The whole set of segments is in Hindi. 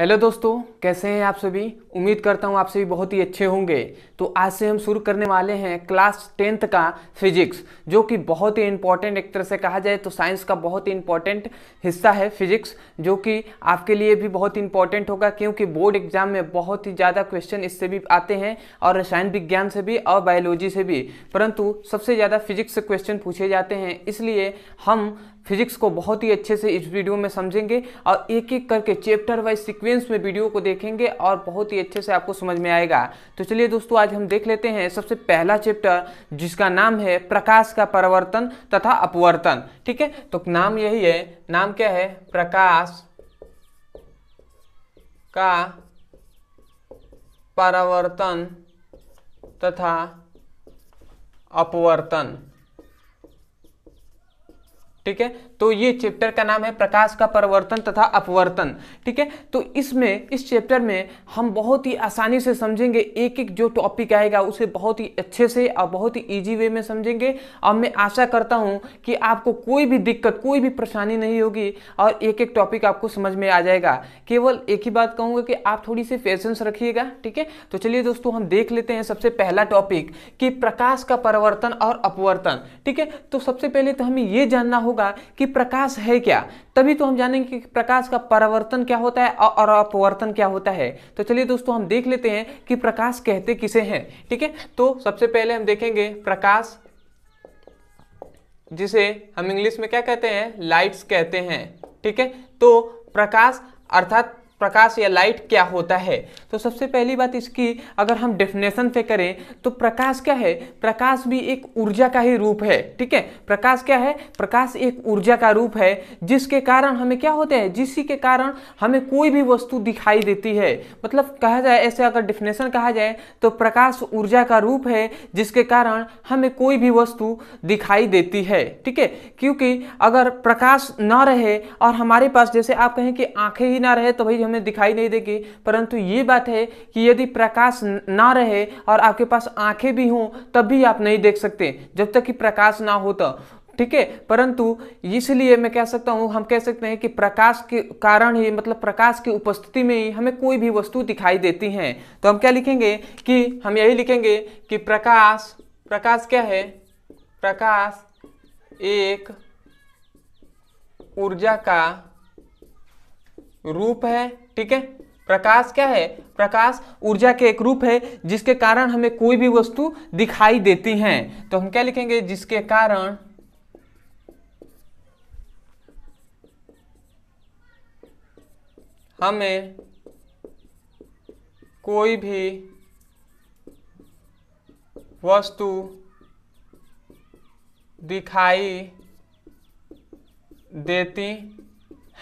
हेलो दोस्तों कैसे हैं आप सभी उम्मीद करता हूं आप सभी बहुत ही अच्छे होंगे तो आज से हम शुरू करने वाले हैं क्लास टेंथ का फिजिक्स जो कि बहुत ही इम्पॉर्टेंट एक तरह से कहा जाए तो साइंस का बहुत ही इम्पॉर्टेंट हिस्सा है फिजिक्स जो कि आपके लिए भी बहुत इंपॉर्टेंट होगा क्योंकि बोर्ड एग्जाम में बहुत ही ज़्यादा क्वेश्चन इससे भी आते हैं और रसायन विज्ञान से भी और बायोलॉजी से भी परंतु सबसे ज़्यादा फिजिक्स से क्वेश्चन पूछे जाते हैं इसलिए हम फिजिक्स को बहुत ही अच्छे से इस वीडियो में समझेंगे और एक एक करके चैप्टर वाइज सीक्वेंस में वीडियो को देखेंगे और बहुत ही अच्छे से आपको समझ में आएगा तो चलिए दोस्तों आज हम देख लेते हैं सबसे पहला चैप्टर जिसका नाम है प्रकाश का परिवर्तन तथा अपवर्तन ठीक है तो नाम यही है नाम क्या है प्रकाश का परावर्तन तथा अपवर्तन ठीक है तो ये चैप्टर का नाम है प्रकाश का परिवर्तन तथा अपवर्तन ठीक है तो इसमें इस चैप्टर में हम बहुत ही आसानी से समझेंगे एक एक जो टॉपिक आएगा उसे बहुत ही अच्छे से और बहुत ही इजी वे में समझेंगे और मैं आशा करता हूँ कि आपको कोई भी दिक्कत कोई भी परेशानी नहीं होगी और एक एक टॉपिक आपको समझ में आ जाएगा केवल एक ही बात कहूँगा कि आप थोड़ी सी पेशेंस रखिएगा ठीक है तो चलिए दोस्तों हम देख लेते हैं सबसे पहला टॉपिक कि प्रकाश का परिवर्तन और अपवर्तन ठीक है तो सबसे पहले तो हमें ये जानना होगा होगा कि प्रकाश है क्या तभी तो हम जानेंगे कि प्रकाश का परावर्तन क्या होता है और अपवर्तन क्या होता है तो चलिए दोस्तों हम देख लेते हैं कि प्रकाश कहते किसे हैं ठीक है तो सबसे पहले हम देखेंगे प्रकाश जिसे हम इंग्लिश में क्या कहते हैं लाइट्स कहते हैं ठीक है तो प्रकाश अर्थात प्रकाश या लाइट क्या होता है तो सबसे पहली बात इसकी अगर हम डेफिनेशन पे करें तो प्रकाश क्या है प्रकाश भी एक ऊर्जा का ही रूप है ठीक है प्रकाश क्या है प्रकाश एक ऊर्जा का रूप है जिसके कारण हमें क्या होते हैं जिसी के कारण हमें कोई भी वस्तु दिखाई देती है मतलब कहा जाए ऐसे अगर डिफिनेशन कहा जाए तो प्रकाश ऊर्जा का रूप है जिसके कारण हमें कोई भी वस्तु दिखाई देती है ठीक है क्योंकि अगर प्रकाश ना रहे और हमारे पास जैसे आप कहें कि आंखें ही ना रहे तो भाई हमें दिखाई नहीं देगी परंतु ये बात है कि यदि प्रकाश ना रहे और आपके पास आंखें भी हों तब भी आप नहीं देख सकते जब तक कि प्रकाश ना हो तो ठीक है परंतु इसलिए मैं कह सकता हूँ हम कह सकते हैं कि प्रकाश के कारण ही मतलब प्रकाश की उपस्थिति में ही हमें कोई भी वस्तु दिखाई देती है तो हम क्या लिखेंगे कि हम यही लिखेंगे कि प्रकाश प्रकाश क्या है प्रकाश एक ऊर्जा का रूप है ठीक है प्रकाश क्या है प्रकाश ऊर्जा के एक रूप है जिसके कारण हमें कोई भी वस्तु दिखाई देती है तो हम क्या लिखेंगे जिसके कारण हमें कोई भी वस्तु दिखाई देती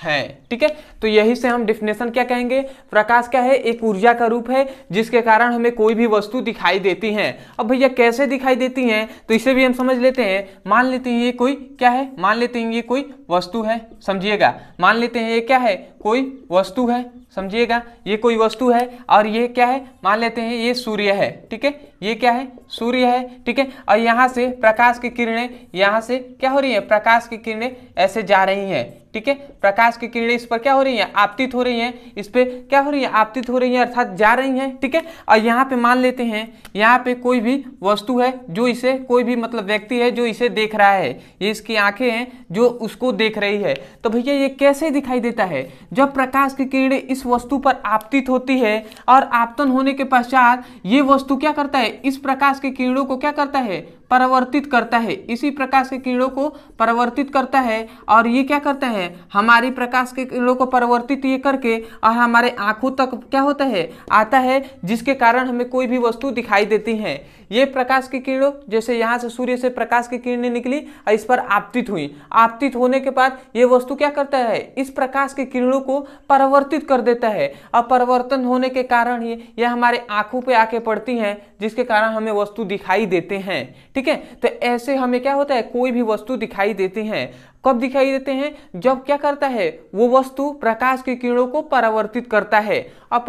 है ठीक है तो यही से हम डिफिनेशन क्या कहेंगे प्रकाश क्या है एक ऊर्जा का रूप है जिसके कारण हमें कोई भी वस्तु दिखाई देती है अब भैया कैसे दिखाई देती हैं तो इसे भी हम समझ लेते हैं मान लेते हैं ये कोई क्या है मान लेते हैं ये कोई वस्तु है समझिएगा मान लेते हैं ये क्या है कोई वस्तु है समझिएगा ये कोई वस्तु है और ये क्या है मान लेते हैं ये सूर्य है ठीक है ये क्या है सूर्य है ठीक है और यहाँ से प्रकाश की किरणें यहाँ से क्या हो रही है प्रकाश की किरणें ऐसे जा रही हैं ठीक है प्रकाश की किरणें इस पर क्या हो रही हैं आपतित हो रही हैं इस पर क्या हो रही है आपतित हो रही हैं अर्थात जा रही हैं ठीक है और यहाँ पे मान लेते हैं यहाँ पे कोई भी वस्तु है जो इसे कोई भी मतलब व्यक्ति है जो इसे देख रहा है ये इसकी आंखें हैं जो उसको देख रही है तो भैया ये कैसे दिखाई देता है जब प्रकाश की किरणें इस वस्तु पर आपतित होती है और आपतन होने के पश्चात ये वस्तु क्या करता है इस प्रकाश की किरणों को क्या करता है परिवर्तित करता है इसी प्रकाश के किरणों को परिवर्तित करता है और ये क्या करता है हमारी प्रकाश के किरणों को परिवर्तित ये करके और हमारे आँखों तक क्या होता है आता है जिसके कारण हमें कोई भी वस्तु दिखाई देती है ये प्रकाश की किरणों जैसे यहाँ से सूर्य से प्रकाश की किरणें निकली और इस पर आपतित हुई आपतित होने के बाद ये वस्तु क्या करता है इस प्रकाश की किरणों को परिवर्तित कर देता है और परिवर्तन होने के कारण ही यह हमारे आंखों पे आके पड़ती हैं जिसके कारण हमें वस्तु दिखाई देते हैं ठीक है तो ऐसे हमें क्या होता है कोई भी वस्तु दिखाई देती हैं कब दिखाई देते हैं जब क्या करता है वो वस्तु प्रकाश की किरणों को परावर्तित करता है अब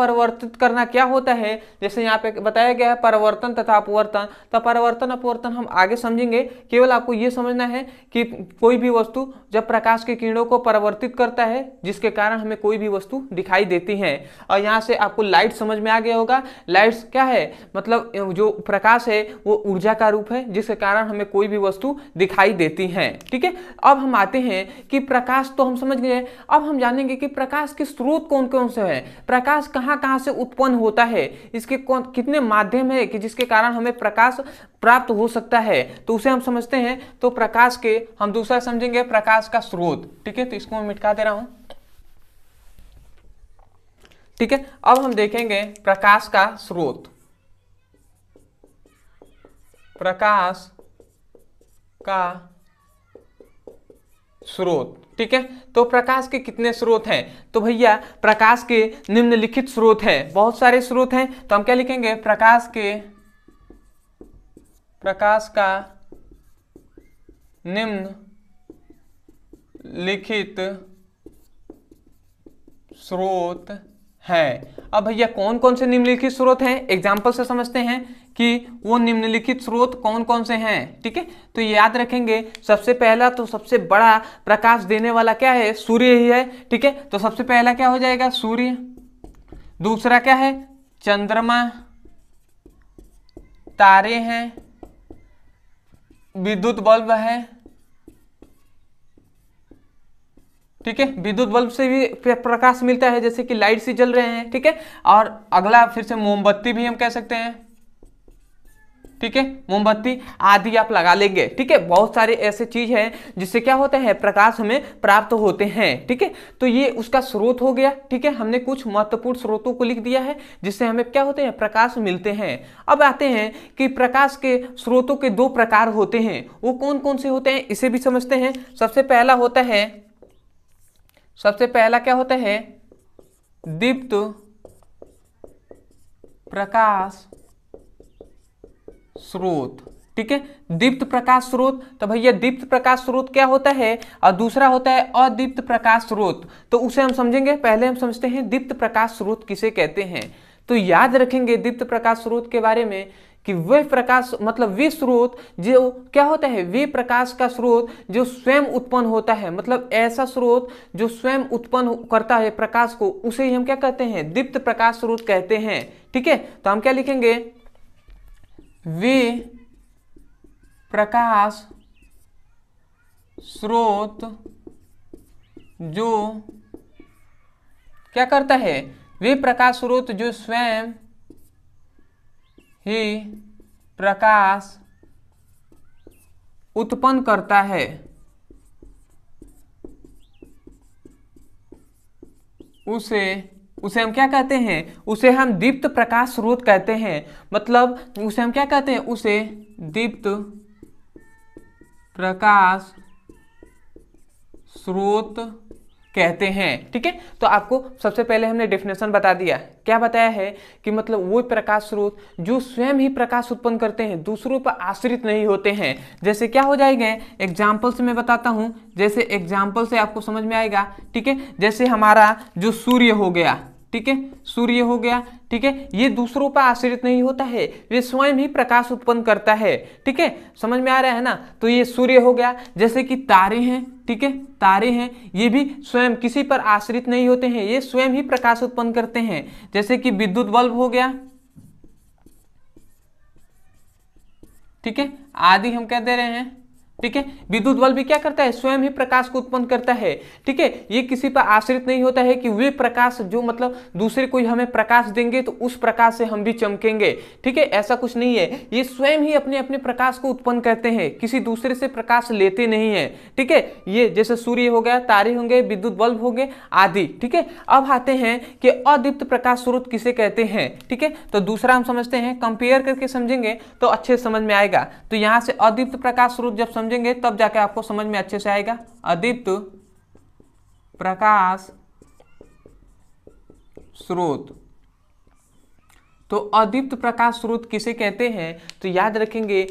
करना क्या होता है जैसे यहाँ पे बताया गया है परावर्तन तथा अपवर्तन तो परावर्तन अपवर्तन हम आगे समझेंगे केवल आपको ये समझना है कि कोई भी वस्तु जब प्रकाश के किरणों को परावर्तित करता है जिसके कारण हमें कोई भी वस्तु दिखाई देती है और यहाँ से आपको लाइट समझ में आ गया होगा लाइट्स क्या है मतलब जो प्रकाश है वो ऊर्जा का रूप है जिसके कारण हमें कोई भी वस्तु दिखाई देती है ठीक है अब हम पाते हैं कि प्रकाश तो हम समझ गए अब हम जानेंगे कि प्रकाश के स्रोत कौन कौन से हैं प्रकाश कहाँ कहाँ से उत्पन्न होता है इसके कौन कितने माध्यम है कि जिसके कारण हमें प्रकाश प्राप्त हो सकता है तो उसे हम समझते हैं तो प्रकाश के हम दूसरा समझेंगे प्रकाश का स्रोत ठीक है तो इसको मैं मिटका दे रहा हूँ ठीक है अब हम देखेंगे प्रकाश का स्रोत प्रकाश का स्रोत ठीक है तो प्रकाश के कितने स्रोत हैं तो भैया प्रकाश के निम्नलिखित स्रोत हैं बहुत सारे स्रोत हैं तो हम क्या लिखेंगे प्रकाश के प्रकाश का निम्न लिखित स्रोत है अब भैया कौन कौन से निम्नलिखित स्रोत हैं एग्जाम्पल से समझते हैं कि वो निम्नलिखित स्रोत कौन कौन से हैं ठीक है तो याद रखेंगे सबसे पहला तो सबसे बड़ा प्रकाश देने वाला क्या है सूर्य ही है ठीक है तो सबसे पहला क्या हो जाएगा सूर्य दूसरा क्या है चंद्रमा तारे हैं विद्युत बल्ब है ठीक है विद्युत बल्ब से भी प्रकाश मिलता है जैसे कि लाइट से जल रहे हैं ठीक है और अगला फिर से मोमबत्ती भी हम कह सकते हैं ठीक है मोमबत्ती आदि आप लगा लेंगे ठीक है बहुत सारे ऐसे चीज है जिससे क्या होता है प्रकाश हमें प्राप्त होते हैं ठीक है तो ये उसका स्रोत हो गया ठीक है हमने कुछ महत्वपूर्ण स्रोतों को लिख दिया है जिससे हमें क्या होते हैं प्रकाश मिलते हैं अब आते हैं कि प्रकाश के स्रोतों के दो प्रकार होते हैं वो कौन कौन से होते हैं इसे भी समझते हैं सबसे पहला होता है सबसे पहला क्या होता है दीप्त प्रकाश स्रोत ठीक है दीप्त प्रकाश स्रोत तो भैया दीप्त प्रकाश स्रोत क्या होता है और दूसरा होता है अदीप्त प्रकाश स्रोत तो उसे हम समझेंगे पहले हम समझते हैं दीप्त प्रकाश स्रोत किसे कहते हैं तो याद रखेंगे दीप्त प्रकाश स्रोत के बारे में कि वे प्रकाश मतलब वे स्रोत जो क्या होता है वे प्रकाश का स्रोत जो स्वयं उत्पन्न होता है मतलब ऐसा स्रोत जो स्वयं उत्पन्न करता है प्रकाश को उसे ही हम क्या कहते हैं दीप्त प्रकाश स्रोत कहते हैं ठीक है तो हम क्या लिखेंगे वे प्रकाश स्रोत जो क्या करता है वे प्रकाश स्रोत जो स्वयं ही प्रकाश उत्पन्न करता है उसे उसे हम क्या कहते हैं उसे हम दीप्त प्रकाश स्रोत कहते हैं मतलब उसे हम क्या कहते हैं उसे दीप्त प्रकाश स्रोत कहते हैं ठीक है तो आपको सबसे पहले हमने डेफिनेशन बता दिया क्या बताया है कि मतलब वो प्रकाश स्रोत जो स्वयं ही प्रकाश उत्पन्न करते हैं दूसरों पर आश्रित नहीं होते हैं जैसे क्या हो जाएंगे एग्जाम्पल से मैं बताता हूँ जैसे एग्जाम्पल से आपको समझ में आएगा ठीक है जैसे हमारा जो सूर्य हो गया ठीक है सूर्य हो गया ठीक है ये दूसरों पर आश्रित नहीं होता है ये स्वयं ही प्रकाश उत्पन्न करता है ठीक है समझ में आ रहा है ना तो ये सूर्य हो गया जैसे कि तारे हैं ठीक है तारे हैं ये भी स्वयं किसी पर आश्रित नहीं होते हैं ये स्वयं ही प्रकाश उत्पन्न करते हैं जैसे कि विद्युत बल्ब हो गया ठीक है आदि हम क्या दे रहे हैं ठीक है विद्युत बल्ब भी क्या करता है स्वयं ही प्रकाश को उत्पन्न करता है ठीक है ये किसी पर आश्रित नहीं होता है कि वे प्रकाश जो मतलब दूसरे कोई हमें प्रकाश देंगे तो उस प्रकाश से हम भी चमकेंगे ठीक है ऐसा कुछ नहीं है ये स्वयं ही अपने अपने प्रकाश को उत्पन्न करते हैं किसी दूसरे से प्रकाश लेते नहीं है ठीक है ये जैसे सूर्य हो गया तारे होंगे विद्युत बल्ब गए आदि ठीक है अब आते हैं कि अदीप्त प्रकाश स्रोत किसे कहते हैं ठीक है तो दूसरा हम समझते हैं कंपेयर करके समझेंगे तो अच्छे समझ में आएगा तो यहां से अदीप्त प्रकाश स्रोत जब समझ समझेंगे तब जाके आपको समझ में अच्छे से आएगा अदित्य प्रकाश स्रोत तो अदीप्त प्रकाश स्रोत किसे कहते हैं तो याद रखेंगे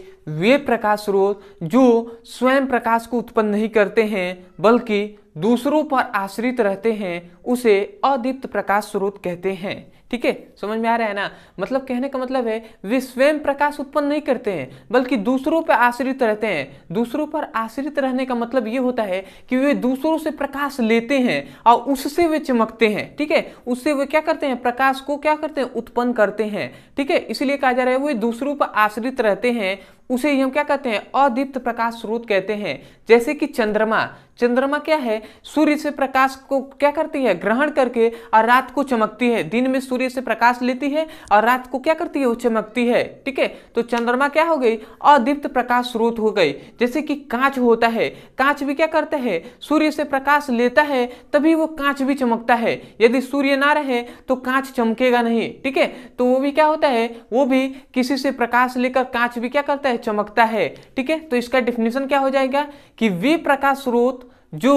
वे प्रकाश स्रोत जो स्वयं प्रकाश को उत्पन्न नहीं करते हैं बल्कि दूसरों पर आश्रित रहते हैं उसे अदीप्त प्रकाश स्रोत कहते हैं ठीक है समझ में आ रहा है ना मतलब कहने का मतलब है वे स्वयं प्रकाश उत्पन्न नहीं करते हैं बल्कि दूसरों पर आश्रित रहते हैं दूसरों पर आश्रित रहने का मतलब ये होता है कि वे दूसरों से प्रकाश लेते हैं और उससे वे चमकते हैं ठीक है उससे वे क्या करते हैं प्रकाश को क्या करते हैं उत्पन्न करते हैं ठीक है इसीलिए कहा जा रहा है वे दूसरों पर आश्रित रहते हैं उसे हम क्या कहते हैं अदीप्त प्रकाश स्रोत कहते हैं जैसे कि चंद्रमा चंद्रमा क्या है सूर्य से प्रकाश को क्या करती है ग्रहण करके और रात को चमकती है दिन में सूर्य से प्रकाश लेती है और रात को क्या करती है वो चमकती है ठीक है तो चंद्रमा क्या हो गई अदीप्त प्रकाश स्रोत हो गई जैसे कि कांच होता है कांच भी क्या करता है सूर्य से प्रकाश लेता है तभी वो कांच भी चमकता है यदि सूर्य ना रहे तो कांच चमकेगा नहीं ठीक है तो वो भी क्या होता है वो भी किसी से प्रकाश लेकर कांच भी क्या करता है है चमकता है ठीक है तो इसका डिफिनेशन क्या हो जाएगा कि वे प्रकाश स्रोत जो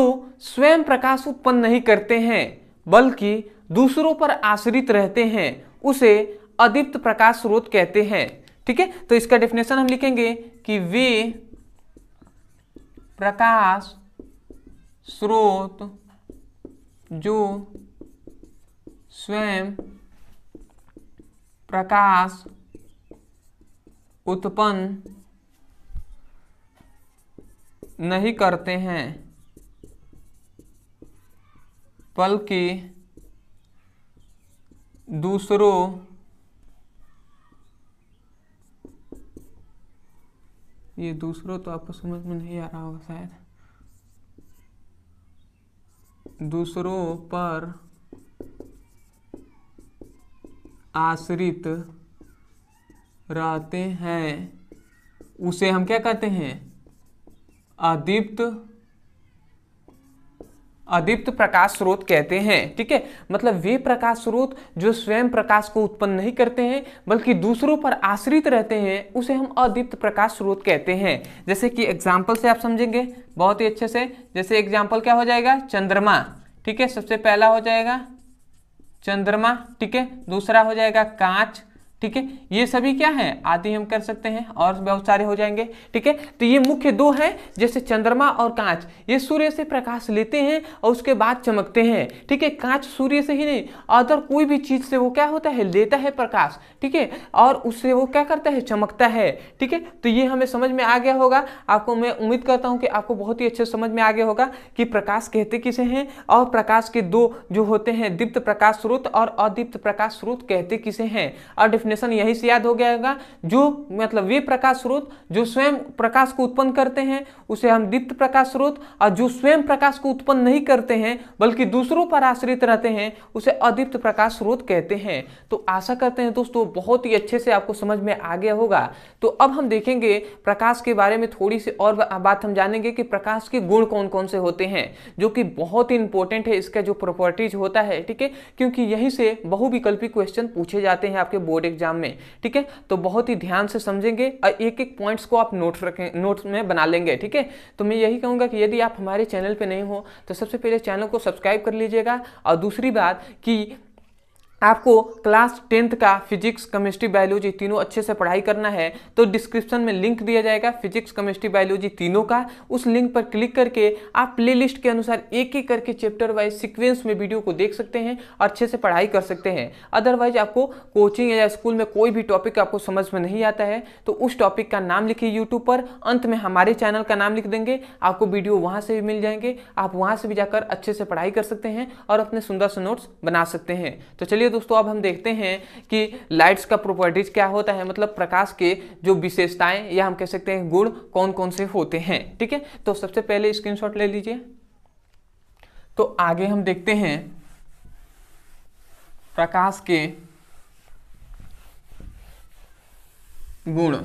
स्वयं प्रकाश उत्पन्न नहीं करते हैं बल्कि दूसरों पर आश्रित रहते हैं उसे अदीप्त प्रकाश स्रोत कहते हैं ठीक है तो इसका डेफिनेशन हम लिखेंगे कि वे प्रकाश स्रोत जो स्वयं प्रकाश उत्पन्न नहीं करते हैं बल्कि दूसरों ये दूसरों तो आपको समझ में नहीं आ रहा होगा शायद दूसरों पर आश्रित रहते हैं उसे हम क्या कहते हैं अदीप्त अदीप्त प्रकाश स्रोत कहते हैं ठीक है मतलब वे प्रकाश स्रोत जो स्वयं प्रकाश को उत्पन्न नहीं करते हैं बल्कि दूसरों पर आश्रित रहते हैं उसे हम अदीप्त प्रकाश स्रोत कहते हैं जैसे कि एग्जाम्पल से आप समझेंगे बहुत ही अच्छे से जैसे एग्जाम्पल क्या हो जाएगा चंद्रमा ठीक है सबसे पहला हो जाएगा चंद्रमा ठीक है दूसरा हो जाएगा कांच ठीक है ये सभी क्या है आदि हम कर सकते हैं और बहुत सारे हो जाएंगे ठीक है तो ये मुख्य दो हैं जैसे चंद्रमा और कांच ये सूर्य से प्रकाश लेते हैं और उसके बाद चमकते हैं ठीक है कांच सूर्य से ही नहीं अदर कोई भी चीज से वो क्या होता है लेता है प्रकाश ठीक है और उससे वो क्या करता है चमकता है ठीक है तो ये हमें समझ में आ गया होगा आपको मैं उम्मीद करता हूँ कि आपको बहुत ही अच्छे समझ में आ गया होगा कि प्रकाश कहते किसे हैं और प्रकाश के दो जो होते हैं दीप्त प्रकाश स्रोत और अदीप्त प्रकाश स्रोत कहते किसे हैं और डेफिनेशन यही से याद हो गया होगा जो मतलब वे प्रकाश स्रोत जो स्वयं प्रकाश को उत्पन्न करते हैं उसे हम दीप्त प्रकाश स्रोत और जो स्वयं प्रकाश को उत्पन्न नहीं करते हैं बल्कि दूसरों पर आश्रित रहते हैं उसे अदीप्त प्रकाश स्रोत कहते हैं तो आशा करते हैं दोस्तों बहुत ही अच्छे से आपको समझ में आ गया होगा तो अब हम देखेंगे प्रकाश के बारे में थोड़ी सी और बात हम जानेंगे कि प्रकाश के गुण कौन कौन से होते हैं जो कि बहुत ही इंपॉर्टेंट है इसका जो प्रॉपर्टीज होता है ठीक है क्योंकि यहीं से बहुविकल्पी क्वेश्चन पूछे जाते हैं आपके बोर्ड एग्जाम में ठीक है तो बहुत ही ध्यान से समझेंगे और एक एक पॉइंट्स को आप नोट रखें नोट में बना लेंगे ठीक है तो मैं यही कहूँगा कि यदि आप हमारे चैनल पर नहीं हो तो सबसे पहले चैनल को सब्सक्राइब कर लीजिएगा और दूसरी बात कि आपको क्लास टेंथ का फिजिक्स केमिस्ट्री बायोलॉजी तीनों अच्छे से पढ़ाई करना है तो डिस्क्रिप्शन में लिंक दिया जाएगा फिजिक्स केमिस्ट्री बायोलॉजी तीनों का उस लिंक पर क्लिक करके आप प्लेलिस्ट के अनुसार एक एक करके चैप्टर वाइज सिक्वेंस में वीडियो को देख सकते हैं और अच्छे से पढ़ाई कर सकते हैं अदरवाइज आपको कोचिंग या स्कूल में कोई भी टॉपिक आपको समझ में नहीं आता है तो उस टॉपिक का नाम लिखिए यूट्यूब पर अंत में हमारे चैनल का नाम लिख देंगे आपको वीडियो वहाँ से भी मिल जाएंगे आप वहाँ से भी जाकर अच्छे से पढ़ाई कर सकते हैं और अपने सुंदर से नोट्स बना सकते हैं तो चलिए दोस्तों अब हम देखते हैं कि लाइट्स का प्रॉपर्टीज क्या होता है मतलब प्रकाश के जो विशेषताएं या हम कह सकते हैं गुण कौन कौन से होते हैं ठीक है तो सबसे पहले स्क्रीनशॉट ले लीजिए तो आगे हम देखते हैं प्रकाश के गुण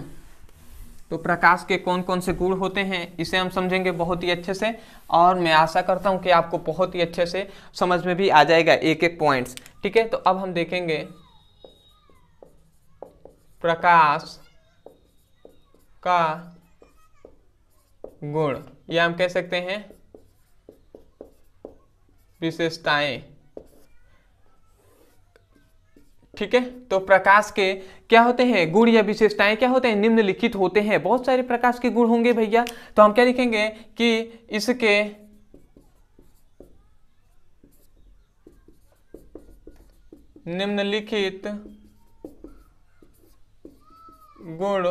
तो प्रकाश के कौन कौन से गुण होते हैं इसे हम समझेंगे बहुत ही अच्छे से और मैं आशा करता हूं कि आपको बहुत ही अच्छे से समझ में भी आ जाएगा एक एक पॉइंट्स ठीक है तो अब हम देखेंगे प्रकाश का गुण या हम कह सकते हैं विशेषताएं ठीक है तो प्रकाश के क्या होते हैं गुण या विशेषताएं क्या होते हैं निम्नलिखित होते हैं बहुत सारे प्रकाश के गुण होंगे भैया तो हम क्या लिखेंगे कि इसके निम्नलिखित गुण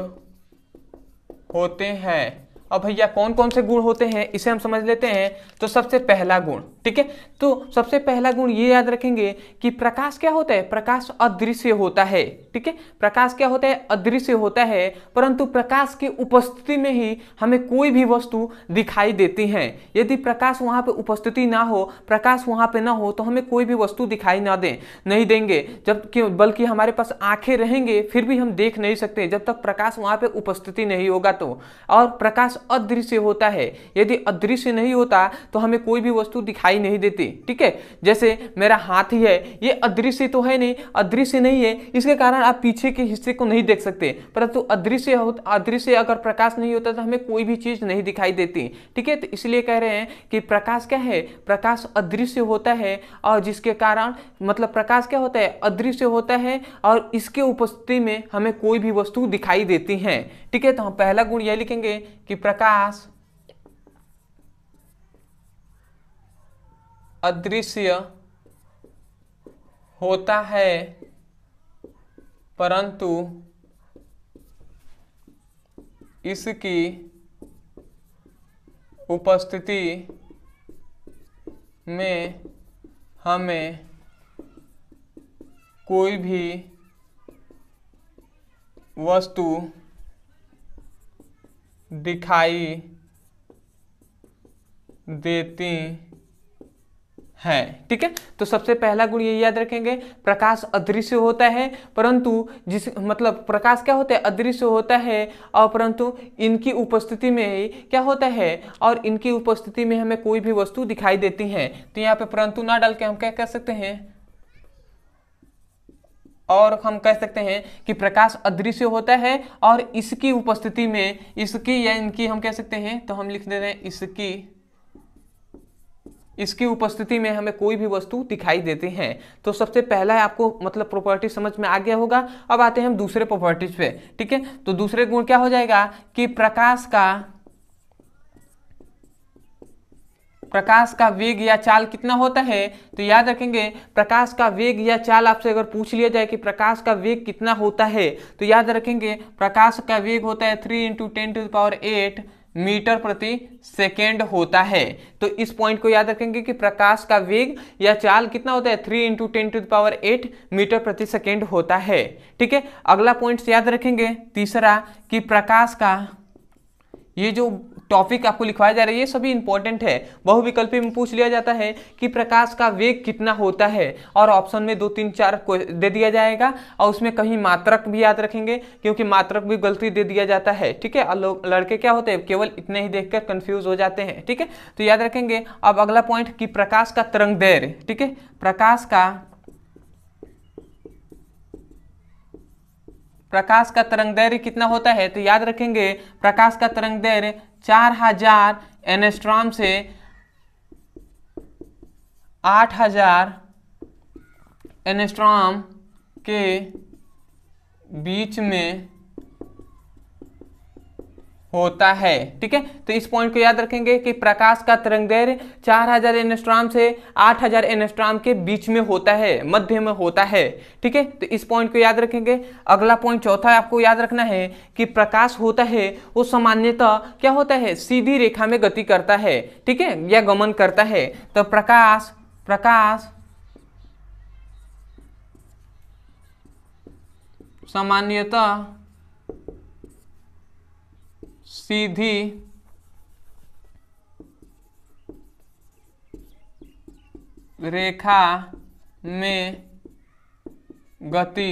होते हैं और भैया कौन कौन से गुण होते हैं इसे हम समझ लेते हैं तो सबसे पहला गुण ठीक है तो सबसे पहला गुण ये याद रखेंगे कि प्रकाश क्या होता है प्रकाश अदृश्य होता है ठीक है प्रकाश क्या होता है अदृश्य होता है परंतु प्रकाश की उपस्थिति में ही हमें कोई भी वस्तु दिखाई देती है यदि प्रकाश वहाँ पर उपस्थिति ना हो प्रकाश वहाँ पर ना हो तो हमें कोई भी वस्तु दिखाई ना दें नहीं देंगे जबकि बल्कि हमारे पास आंखें रहेंगे फिर भी हम देख नहीं सकते जब तक प्रकाश वहाँ पर उपस्थिति नहीं होगा तो और प्रकाश अदृश्य होता है यदि अदृश्य नहीं होता तो हमें कोई भी वस्तु दिखाई नहीं देती ठीक है जैसे मेरा हाथ ही है ये अदृश्य तो है नहीं अदृश्य नहीं है इसके कारण आप पीछे के हिस्से को नहीं देख सकते परंतु अदृश्य अदृश्य अगर प्रकाश नहीं होता तो हमें कोई भी चीज़ नहीं दिखाई देती ठीक है तो इसलिए कह रहे हैं कि प्रकाश क्या है प्रकाश अदृश्य होता है और जिसके कारण मतलब प्रकाश क्या होता है अदृश्य होता है और इसके उपस्थिति में हमें कोई भी वस्तु दिखाई देती है ठीक है तो हम पहला गुण यह लिखेंगे कि प्रकाश अदृश्य होता है परंतु इसकी उपस्थिति में हमें कोई भी वस्तु दिखाई देती है ठीक है तो सबसे पहला गुण ये याद रखेंगे प्रकाश अदृश्य होता है परंतु जिस मतलब प्रकाश क्या होता है अदृश्य होता है और परंतु इनकी उपस्थिति में क्या होता है और इनकी उपस्थिति में हमें कोई भी वस्तु दिखाई देती है तो यहाँ पे परंतु ना डाल के हम क्या कह सकते हैं और हम कह सकते हैं कि प्रकाश अदृश्य होता है और इसकी उपस्थिति में इसकी या इनकी हम कह सकते हैं तो हम लिख दे रहे हैं इसकी इसकी उपस्थिति में हमें कोई भी वस्तु दिखाई देती है तो सबसे पहला है आपको मतलब प्रॉपर्टी समझ में आ गया होगा अब आते हैं हम दूसरे प्रॉपर्टीज पे ठीक है तो दूसरे गुण क्या हो जाएगा कि प्रकाश का प्रकाश का वेग या चाल कितना होता है तो याद रखेंगे प्रकाश का वेग या चाल आपसे अगर पूछ लिया जाए कि प्रकाश का वेग कितना होता है तो याद रखेंगे प्रकाश का वेग होता है three into ten to power eight metre प्रति सेकेंड होता है तो इस पॉइंट को याद रखेंगे कि प्रकाश का वेग या चाल कितना होता है three into ten to power eight metre प्रति सेकेंड होता है ठीक है अगला पॉइंट याद रखेंगे तीसरा कि प्रकाश का ये जो टॉपिक आपको लिखवाया जा रहा है ये सभी इंपॉर्टेंट है बहुविकल्पी में पूछ लिया जाता है कि प्रकाश का वेग कितना होता है और ऑप्शन में दो तीन चार दे दिया जाएगा और उसमें कहीं मात्रक भी याद रखेंगे क्योंकि मात्रक भी गलती दे दिया जाता है ठीक है और लड़के क्या होते हैं केवल इतने ही देखकर कंफ्यूज हो जाते हैं ठीक है तो याद रखेंगे अब अगला पॉइंट कि प्रकाश का तरंग देर ठीक है प्रकाश का प्रकाश का तरंग दैर्य कितना होता है तो याद रखेंगे प्रकाश का तरंग दैर्य चार हजार एनेस्ट्रॉम से आठ हजार एनेस्ट्रॉम के बीच में होता है ठीक है तो इस पॉइंट को याद रखेंगे कि प्रकाश का तरंग दैर्य चार हजार एनस्ट्राम से आठ हजार एनस्ट्राम के बीच में होता है मध्य में होता है ठीक है तो इस पॉइंट को याद रखेंगे अगला पॉइंट चौथा आपको याद रखना है कि प्रकाश होता है वो सामान्यतः क्या होता है सीधी रेखा में गति करता है ठीक है या गमन करता है तो प्रकाश प्रकाश सामान्यतः सीधी रेखा में गति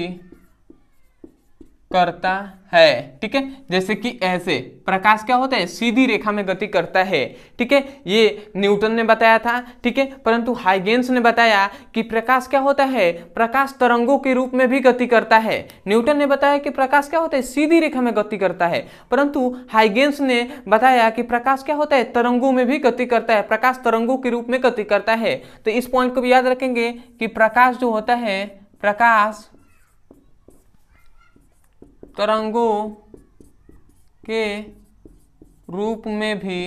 करता है ठीक है जैसे कि ऐसे प्रकाश क्या होता है सीधी रेखा में गति करता है ठीक है ये न्यूटन ने बताया था ठीक है परंतु हाइगेंस ने बताया कि प्रकाश क्या होता है प्रकाश तरंगों के रूप में भी गति करता है न्यूटन ने बताया कि प्रकाश क्या होता है सीधी रेखा में गति करता है परंतु हाइगेंस ने बताया कि प्रकाश क्या होता है तरंगों में भी गति करता है प्रकाश तरंगों के रूप में गति करता है तो इस पॉइंट को भी याद रखेंगे कि प्रकाश जो होता है प्रकाश तरंगों के रूप में भी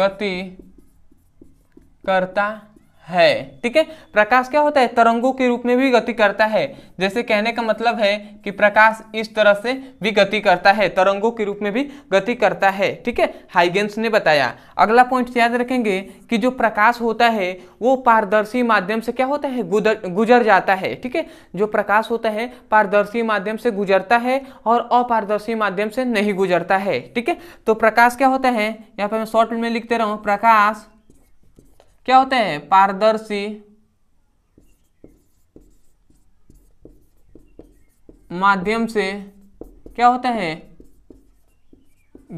गति करता है ठीक है प्रकाश क्या होता है तरंगों के रूप में भी गति करता है जैसे कहने का मतलब है कि प्रकाश इस तरह से भी गति करता है तरंगों के रूप में भी गति करता है ठीक है हाइगेंस ने बताया अगला पॉइंट याद रखेंगे कि जो प्रकाश होता है वो पारदर्शी माध्यम से क्या होता है गुजर गुजर जाता है ठीक है जो प्रकाश होता है पारदर्शी माध्यम से गुजरता है और अपारदर्शी माध्यम से नहीं गुजरता है ठीक है तो प्रकाश क्या होता है यहाँ पर मैं शॉर्ट में लिखते रहूँ प्रकाश क्या होते हैं पारदर्शी माध्यम से क्या होता है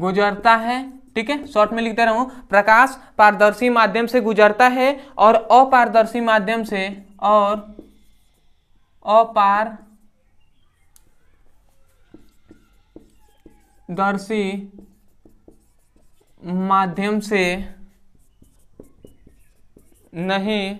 गुजरता है ठीक है शॉर्ट में लिखते रहूं प्रकाश पारदर्शी माध्यम से गुजरता है और अपारदर्शी माध्यम से और अपार दर्शी माध्यम से नहीं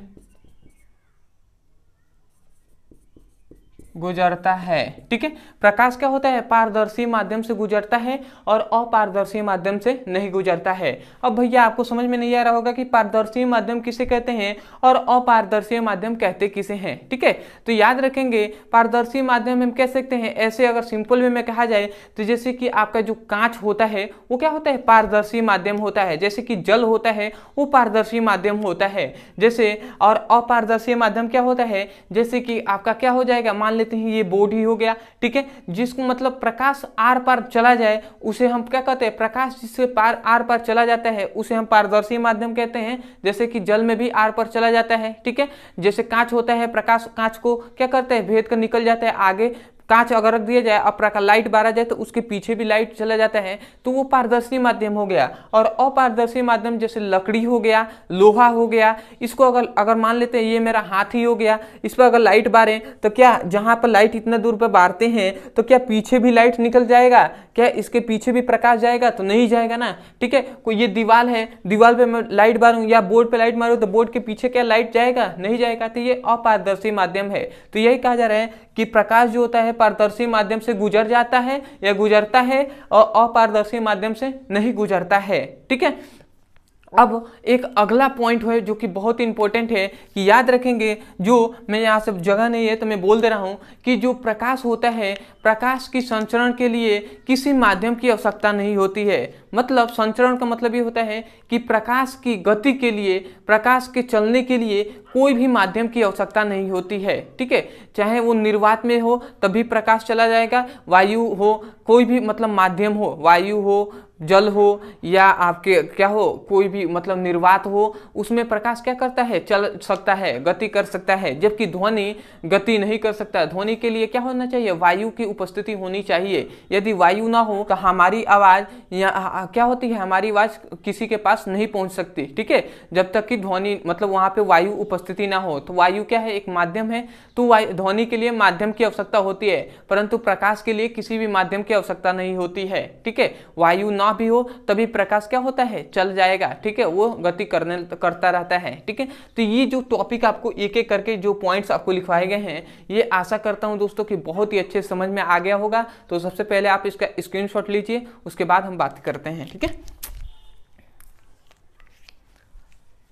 गुजरता है ठीक है प्रकाश क्या होता है पारदर्शी माध्यम से गुजरता है और अपारदर्शी माध्यम से नहीं गुजरता है अब भैया आपको समझ में नहीं आ रहा होगा कि पारदर्शी माध्यम किसे कहते हैं और अपारदर्शी माध्यम कहते किसे हैं ठीक है तो याद रखेंगे पारदर्शी माध्यम हम कह सकते हैं ऐसे अगर सिंपल वे में कहा जाए तो जैसे कि आपका जो कांच होता है वो क्या होता है पारदर्शी माध्यम होता है जैसे कि जल होता है वो पारदर्शी माध्यम होता है जैसे और अपारदर्शी माध्यम क्या होता है जैसे कि आपका क्या हो जाएगा मान लेते लेते हैं ये बोर्ड ही हो गया ठीक है जिसको मतलब प्रकाश आर पार चला जाए उसे हम क्या कहते हैं प्रकाश जिससे पार आर पार चला जाता है उसे हम पारदर्शी माध्यम कहते हैं जैसे कि जल में भी आर पार चला जाता है ठीक है जैसे कांच होता है प्रकाश कांच को क्या करते हैं भेद कर निकल जाता है आगे कांच अगर रख दिया जाए अपरा का लाइट बारा जाए तो उसके पीछे भी लाइट चला जाता है तो वो पारदर्शी माध्यम हो गया और अपारदर्शी माध्यम जैसे लकड़ी हो गया लोहा हो गया इसको अगर अगर मान लेते हैं ये मेरा हाथ ही हो गया इस पर अगर लाइट बारें तो क्या जहाँ पर लाइट इतना दूर पर बारते हैं तो क्या पीछे भी लाइट निकल जाएगा क्या इसके पीछे भी प्रकाश जाएगा तो नहीं जाएगा ना ठीक है कोई ये दीवार है दीवार पे मैं लाइट बारूँ या बोर्ड पे लाइट मारूँ तो बोर्ड के पीछे क्या लाइट जाएगा नहीं जाएगा तो ये अपारदर्शी माध्यम है तो यही कहा जा रहा है कि प्रकाश जो होता है पारदर्शी माध्यम से गुजर जाता है या गुजरता है और अपारदर्शी माध्यम से नहीं गुजरता है ठीक है अब एक अगला पॉइंट है जो कि बहुत इंपॉर्टेंट है कि याद रखेंगे जो मैं यहाँ सब जगह नहीं है तो मैं बोल दे रहा हूँ कि जो प्रकाश होता है प्रकाश की संचरण के लिए किसी माध्यम की आवश्यकता नहीं होती है मतलब संचरण का मतलब ये होता है कि प्रकाश की गति के लिए प्रकाश के चलने के लिए कोई भी माध्यम की आवश्यकता नहीं होती है ठीक है चाहे वो निर्वात में हो तभी प्रकाश चला जाएगा वायु हो कोई भी मतलब माध्यम हो वायु हो जल हो या आपके क्या हो कोई भी मतलब निर्वात हो उसमें प्रकाश क्या करता है चल सकता है गति कर सकता है जबकि ध्वनि गति नहीं कर सकता ध्वनि के लिए क्या होना चाहिए वायु की उपस्थिति होनी चाहिए यदि वायु ना हो तो हमारी आवाज़ या क्या होती है हमारी आवाज़ किसी के पास नहीं पहुंच सकती ठीक है जब तक कि ध्वनि मतलब वहाँ पर वायु उपस्थिति ना हो तो वायु क्या है एक माध्यम है तो ध्वनि के लिए माध्यम की आवश्यकता होती है परंतु प्रकाश के लिए किसी भी माध्यम की आवश्यकता नहीं होती है ठीक है वायु ना ना भी हो तभी प्रकाश क्या होता है चल जाएगा ठीक है वो गति करने करता रहता है ठीक है तो ये जो टॉपिक आपको एक एक करके जो पॉइंट्स आपको लिखवाए गए हैं ये आशा करता हूँ दोस्तों कि बहुत ही अच्छे समझ में आ गया होगा तो सबसे पहले आप इसका स्क्रीनशॉट लीजिए उसके बाद हम बात करते हैं ठीक है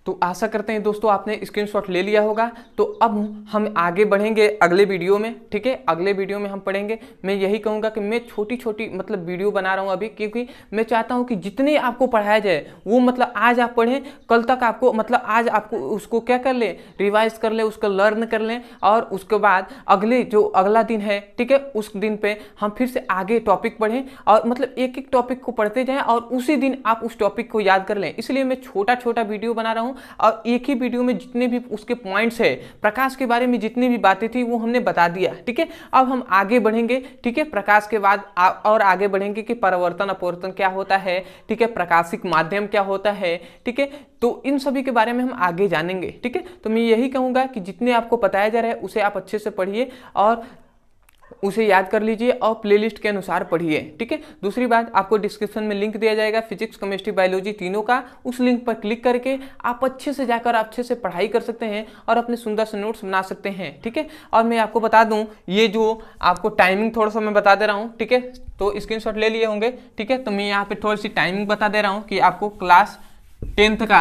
तो आशा करते हैं दोस्तों आपने स्क्रीनशॉट ले लिया होगा तो अब हम आगे बढ़ेंगे अगले वीडियो में ठीक है अगले वीडियो में हम पढ़ेंगे मैं यही कहूँगा कि मैं छोटी छोटी मतलब वीडियो बना रहा हूँ अभी क्योंकि मैं चाहता हूँ कि जितने आपको पढ़ाया जाए वो मतलब आज आप पढ़ें कल तक आपको मतलब आज आपको उसको क्या कर लें रिवाइज कर लें उसको लर्न कर लें और उसके बाद अगले जो अगला दिन है ठीक है उस दिन पर हम फिर से आगे टॉपिक पढ़ें और मतलब एक एक टॉपिक को पढ़ते जाएँ और उसी दिन आप उस टॉपिक को याद कर लें इसलिए मैं छोटा छोटा वीडियो बना रहा हूँ और एक ही वीडियो में जितने भी उसके पॉइंट्स है प्रकाश के बारे में जितनी भी बातें थी वो हमने बता दिया ठीक है अब हम आगे बढ़ेंगे ठीक है प्रकाश के बाद और आगे बढ़ेंगे कि परिवर्तन अपवर्तन क्या होता है ठीक है प्रकाशिक माध्यम क्या होता है ठीक है तो इन सभी के बारे में हम आगे जानेंगे ठीक है तो मैं यही कहूँगा कि जितने आपको बताया जा रहा है उसे आप अच्छे से पढ़िए और उसे याद कर लीजिए और प्लेलिस्ट के अनुसार पढ़िए ठीक है दूसरी बात आपको डिस्क्रिप्शन में लिंक दिया जाएगा फिजिक्स केमिस्ट्री बायोलॉजी तीनों का उस लिंक पर क्लिक करके आप अच्छे से जाकर अच्छे से पढ़ाई कर सकते हैं और अपने सुंदर से नोट्स बना सकते हैं ठीक है और मैं आपको बता दूँ ये जो आपको टाइमिंग थोड़ा सा मैं बता दे रहा हूँ ठीक है तो स्क्रीन ले लिए होंगे ठीक है तो मैं यहाँ पर थोड़ी सी टाइमिंग बता दे रहा हूँ कि आपको क्लास टेंथ का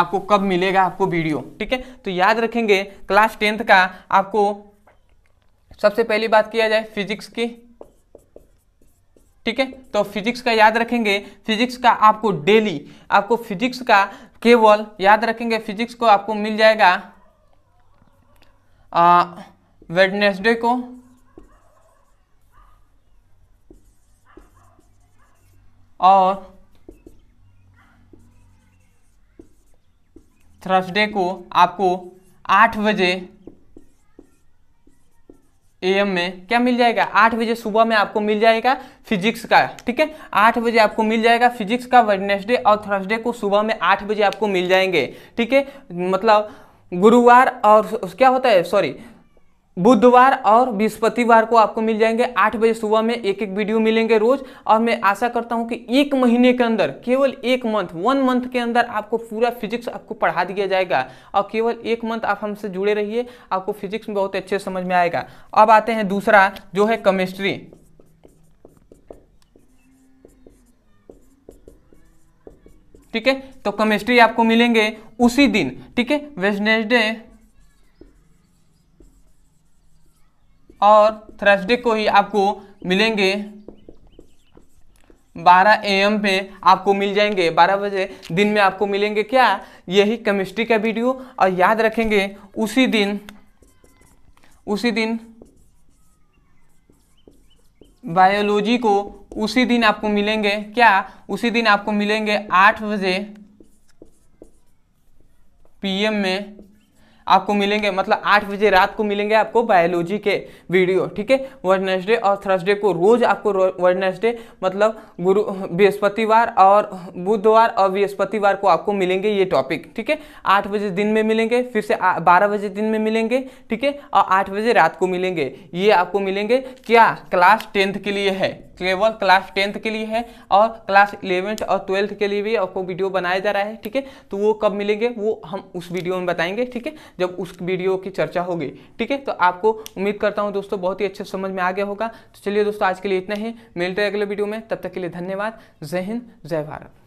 आपको कब मिलेगा आपको वीडियो ठीक है तो याद रखेंगे क्लास टेंथ का आपको सबसे पहली बात किया जाए फिजिक्स की ठीक है तो फिजिक्स का याद रखेंगे फिजिक्स का आपको डेली आपको फिजिक्स का केवल याद रखेंगे फिजिक्स को आपको मिल जाएगा वेडनेसडे को और थर्सडे को आपको आठ बजे एम में क्या मिल जाएगा आठ बजे सुबह में आपको मिल जाएगा फिजिक्स का ठीक है आठ बजे आपको मिल जाएगा फिजिक्स का वेडनेसडे और थर्सडे को सुबह में आठ बजे आपको मिल जाएंगे ठीक है मतलब गुरुवार और क्या होता है सॉरी बुधवार और बृहस्पतिवार को आपको मिल जाएंगे आठ बजे सुबह में एक एक वीडियो मिलेंगे रोज और मैं आशा करता हूं कि एक महीने के अंदर केवल एक मंथ वन मंथ के अंदर आपको पूरा फिजिक्स आपको पढ़ा दिया जाएगा और केवल एक मंथ आप हमसे जुड़े रहिए आपको फिजिक्स में बहुत अच्छे समझ में आएगा अब आते हैं दूसरा जो है केमिस्ट्री ठीक है तो केमिस्ट्री आपको मिलेंगे उसी दिन ठीक है वेजनेसडे और थर्सडे को ही आपको मिलेंगे 12 एम पे आपको मिल जाएंगे 12 बजे दिन में आपको मिलेंगे क्या यही केमिस्ट्री का वीडियो और याद रखेंगे उसी दिन उसी दिन बायोलॉजी को उसी दिन आपको मिलेंगे क्या उसी दिन आपको मिलेंगे आठ बजे पीएम में आपको मिलेंगे मतलब आठ बजे रात को मिलेंगे आपको बायोलॉजी के वीडियो ठीक है वर्नसडे और थर्सडे को रोज आपको वेडनेसडे मतलब गुरु बृहस्पतिवार और बुधवार और बृहस्पतिवार को आपको मिलेंगे ये टॉपिक ठीक है आठ बजे दिन में मिलेंगे फिर से बारह बजे दिन में मिलेंगे ठीक है और आठ बजे रात को मिलेंगे ये आपको मिलेंगे क्या क्लास टेंथ के लिए है केवल क्लास टेंथ के लिए है और क्लास इलेवेंथ और ट्वेल्थ के लिए भी आपको वीडियो बनाया जा रहा है ठीक है तो वो कब मिलेंगे वो हम उस वीडियो में बताएंगे ठीक है जब उस वीडियो की चर्चा होगी ठीक है तो आपको उम्मीद करता हूँ दोस्तों बहुत ही अच्छे समझ में आ गया होगा तो चलिए दोस्तों आज के लिए इतना ही मिलते हैं अगले वीडियो में तब तक के लिए धन्यवाद जय हिंद जय भारत